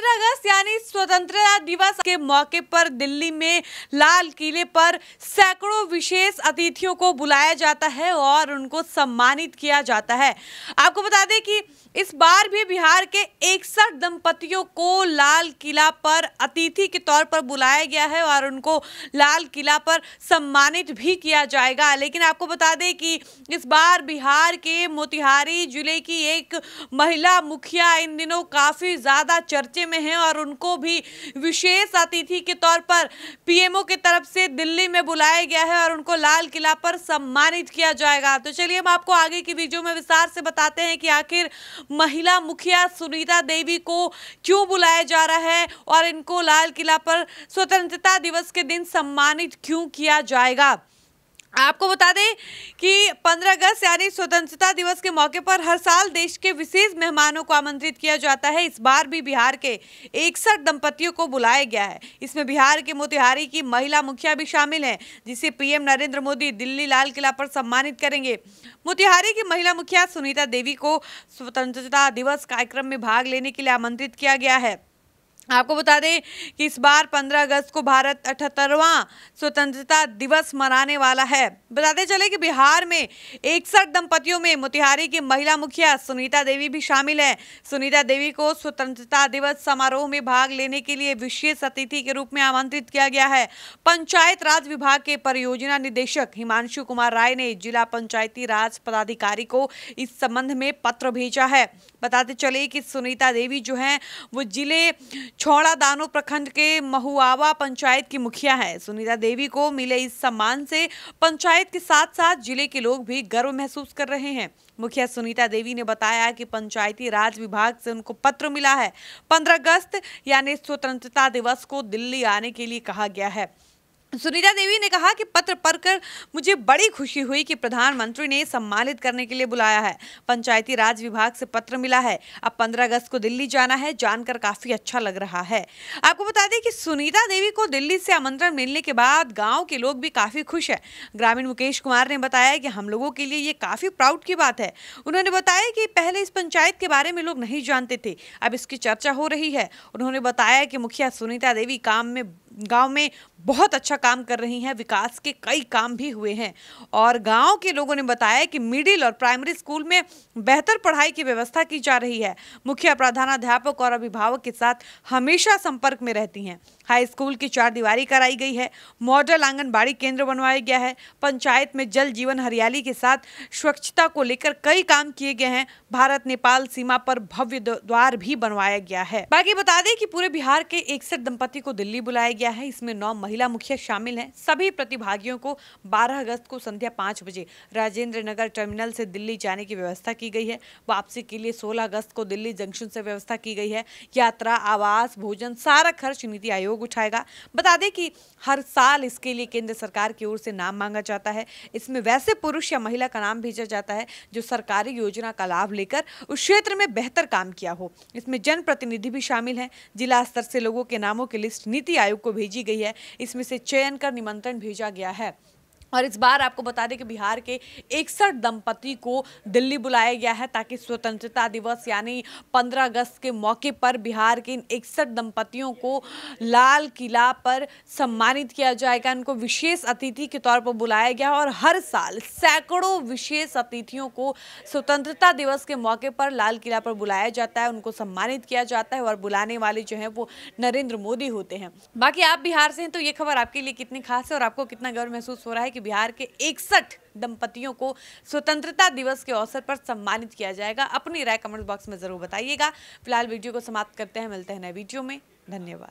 15 अगस्त यानी स्वतंत्रता दिवस के मौके पर दिल्ली में लाल किले पर सैकड़ों विशेष अतिथियों को बुलाया जाता है और उनको सम्मानित किया जाता है आपको बता दें कि इस बार भी बिहार के इकसठ दंपतियों को लाल किला पर अतिथि के तौर पर बुलाया गया है और उनको लाल किला पर सम्मानित भी किया जाएगा लेकिन आपको बता दें कि इस बार बिहार के मोतिहारी जिले की एक महिला मुखिया इन दिनों काफ़ी ज़्यादा चर्चे में हैं और उनको भी विशेष अतिथि के तौर पर पीएमओ की तरफ से दिल्ली में बुलाया गया है और उनको लाल किला पर सम्मानित किया जाएगा तो चलिए हम आपको आगे की वीडियो में विस्तार से बताते हैं कि आखिर महिला मुखिया सुनीता देवी को क्यों बुलाया जा रहा है और इनको लाल किला पर स्वतंत्रता दिवस के दिन सम्मानित क्यों किया जाएगा आपको बता दें कि 15 अगस्त यानी स्वतंत्रता दिवस के मौके पर हर साल देश के विशेष मेहमानों को आमंत्रित किया जाता है इस बार भी बिहार के इकसठ दंपतियों को बुलाया गया है इसमें बिहार के मोतिहारी की महिला मुखिया भी शामिल हैं जिसे पीएम नरेंद्र मोदी दिल्ली लाल किला पर सम्मानित करेंगे मोतिहारी की महिला मुखिया सुनीता देवी को स्वतंत्रता दिवस कार्यक्रम में भाग लेने के लिए आमंत्रित किया गया है आपको बता दें कि इस बार 15 अगस्त को भारत अठहत्तरवां स्वतंत्रता दिवस मनाने वाला है बताते चले कि बिहार में इकसठ दंपतियों में मोतिहारी की महिला मुखिया सुनीता देवी भी शामिल है सुनीता देवी को स्वतंत्रता दिवस समारोह में भाग लेने के लिए विशेष अतिथि के रूप में आमंत्रित किया गया है पंचायत राज विभाग के परियोजना निदेशक हिमांशु कुमार राय ने जिला पंचायती राज पदाधिकारी को इस संबंध में पत्र भेजा है बताते चले कि सुनीता देवी जो है वो जिले छौड़ा दानो प्रखंड के महुआवा पंचायत की मुखिया हैं सुनीता देवी को मिले इस सम्मान से पंचायत के साथ साथ जिले के लोग भी गर्व महसूस कर रहे हैं मुखिया सुनीता देवी ने बताया कि पंचायती राज विभाग से उनको पत्र मिला है 15 अगस्त यानी स्वतंत्रता दिवस को दिल्ली आने के लिए कहा गया है सुनीता देवी ने कहा कि पत्र पढ़कर मुझे बड़ी खुशी हुई कि प्रधानमंत्री ने सम्मानित करने के लिए बुलाया है पंचायती राज विभाग से पत्र मिला है अब 15 अगस्त को दिल्ली जाना है जानकर काफी अच्छा लग रहा है आपको बता दें कि सुनीता देवी को दिल्ली से आमंत्रण मिलने के बाद गांव के लोग भी काफी खुश है ग्रामीण मुकेश कुमार ने बताया कि हम लोगों के लिए ये काफी प्राउड की बात है उन्होंने बताया कि पहले इस पंचायत के बारे में लोग नहीं जानते थे अब इसकी चर्चा हो रही है उन्होंने बताया कि मुखिया सुनीता देवी काम में गांव में बहुत अच्छा काम कर रही हैं विकास के कई काम भी हुए हैं और गांव के लोगों ने बताया कि मिडिल और प्राइमरी स्कूल में बेहतर पढ़ाई की व्यवस्था की जा रही है मुखिया प्रधानाध्यापक और अभिभावक के साथ हमेशा संपर्क में रहती हैं हाई स्कूल की चार दीवारी कराई गई है मॉडल आंगनबाड़ी केंद्र बनवाया गया है पंचायत में जल जीवन हरियाली के साथ स्वच्छता को लेकर कई काम किए गए हैं भारत नेपाल सीमा पर भव्य द्वार भी बनवाया गया है बाकी बता दें कि पूरे बिहार के एकसठ दंपति को दिल्ली बुलाया गया है इसमें नौ महिला मुखिया शामिल हैं सभी प्रतिभागियों को 12 अगस्त को संध्या पाँच बजे राजेंद्र नगर टर्मिनल से दिल्ली जाने की व्यवस्था की गई है वापसी के लिए 16 अगस्त को दिल्ली जंक्शन से व्यवस्था की गई है यात्रा आवास भोजन सारा खर्च नीति आयोग उठाएगा बता दें कि हर साल इसके लिए केंद्र सरकार की ओर से नाम मांगा जाता है इसमें वैसे पुरुष या महिला का नाम भेजा जाता है जो सरकारी योजना का लाभ लेकर उस क्षेत्र में बेहतर काम किया हो इसमें जनप्रतिनिधि भी शामिल हैं जिला स्तर से लोगों के नामों की लिस्ट नीति आयोग को भेजी गई है इसमें से चयन कर निमंत्रण भेजा गया है और इस बार आपको बता दें कि बिहार के इकसठ दंपति को दिल्ली बुलाया गया है ताकि स्वतंत्रता दिवस यानी 15 अगस्त के मौके पर बिहार के इन इकसठ दंपतियों को लाल किला पर सम्मानित किया जाएगा इनको विशेष अतिथि के तौर पर बुलाया गया और हर साल सैकड़ों विशेष अतिथियों को स्वतंत्रता दिवस के मौके पर लाल किला पर बुलाया जाता है उनको सम्मानित किया जाता है और बुलाने वाले जो हैं वो नरेंद्र मोदी होते हैं बाकी आप बिहार से हैं तो ये खबर आपके लिए कितनी खास है और आपको कितना गर्व महसूस हो रहा है कि कि बिहार के इकसठ दंपतियों को स्वतंत्रता दिवस के अवसर पर सम्मानित किया जाएगा अपनी राय कमेंट बॉक्स में ज़रूर बताइएगा फिलहाल वीडियो को समाप्त करते हैं मिलते हैं नए वीडियो में धन्यवाद